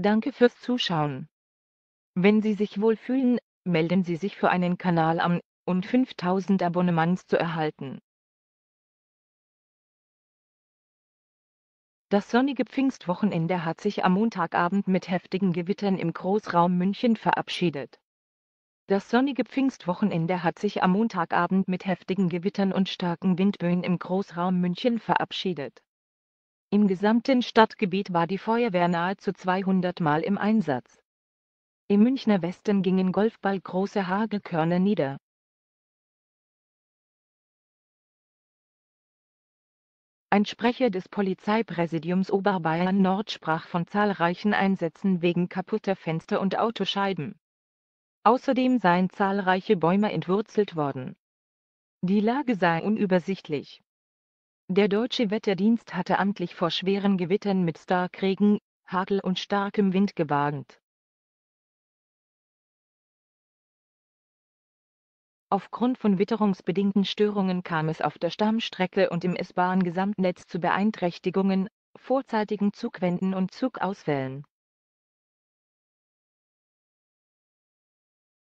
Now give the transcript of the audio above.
Danke fürs Zuschauen. Wenn Sie sich wohlfühlen, melden Sie sich für einen Kanal an, um 5000 Abonnements zu erhalten. Das sonnige Pfingstwochenende hat sich am Montagabend mit heftigen Gewittern im Großraum München verabschiedet. Das sonnige Pfingstwochenende hat sich am Montagabend mit heftigen Gewittern und starken Windböen im Großraum München verabschiedet. Im gesamten Stadtgebiet war die Feuerwehr nahezu 200 Mal im Einsatz. Im Münchner Westen gingen golfballgroße Hagelkörner nieder. Ein Sprecher des Polizeipräsidiums Oberbayern Nord sprach von zahlreichen Einsätzen wegen kaputter Fenster und Autoscheiben. Außerdem seien zahlreiche Bäume entwurzelt worden. Die Lage sei unübersichtlich. Der deutsche Wetterdienst hatte amtlich vor schweren Gewittern mit Starkregen, Hagel und starkem Wind gewarnt. Aufgrund von witterungsbedingten Störungen kam es auf der Stammstrecke und im S-Bahn-Gesamtnetz zu Beeinträchtigungen, vorzeitigen Zugwenden und Zugausfällen